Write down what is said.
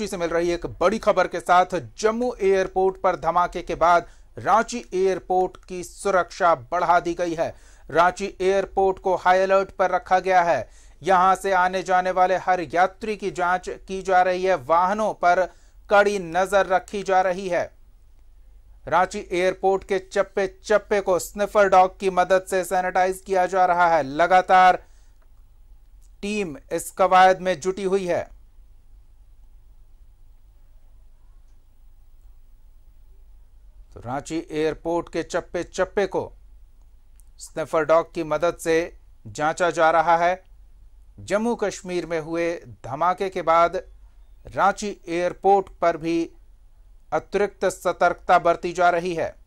से मिल रही एक बड़ी खबर के साथ जम्मू एयरपोर्ट पर धमाके के बाद रांची एयरपोर्ट की सुरक्षा बढ़ा दी गई है रांची एयरपोर्ट को हाई अलर्ट पर रखा गया है यहां से आने जाने वाले हर यात्री की जांच की जा रही है वाहनों पर कड़ी नजर रखी जा रही है रांची एयरपोर्ट के चप्पे चप्पे को स्निफर डॉग की मदद से सैनिटाइज किया जा रहा है लगातार टीम इस कवायद में जुटी हुई है तो रांची एयरपोर्ट के चप्पे चप्पे को स्नेफर डॉग की मदद से जांचा जा रहा है जम्मू कश्मीर में हुए धमाके के बाद रांची एयरपोर्ट पर भी अतिरिक्त सतर्कता बरती जा रही है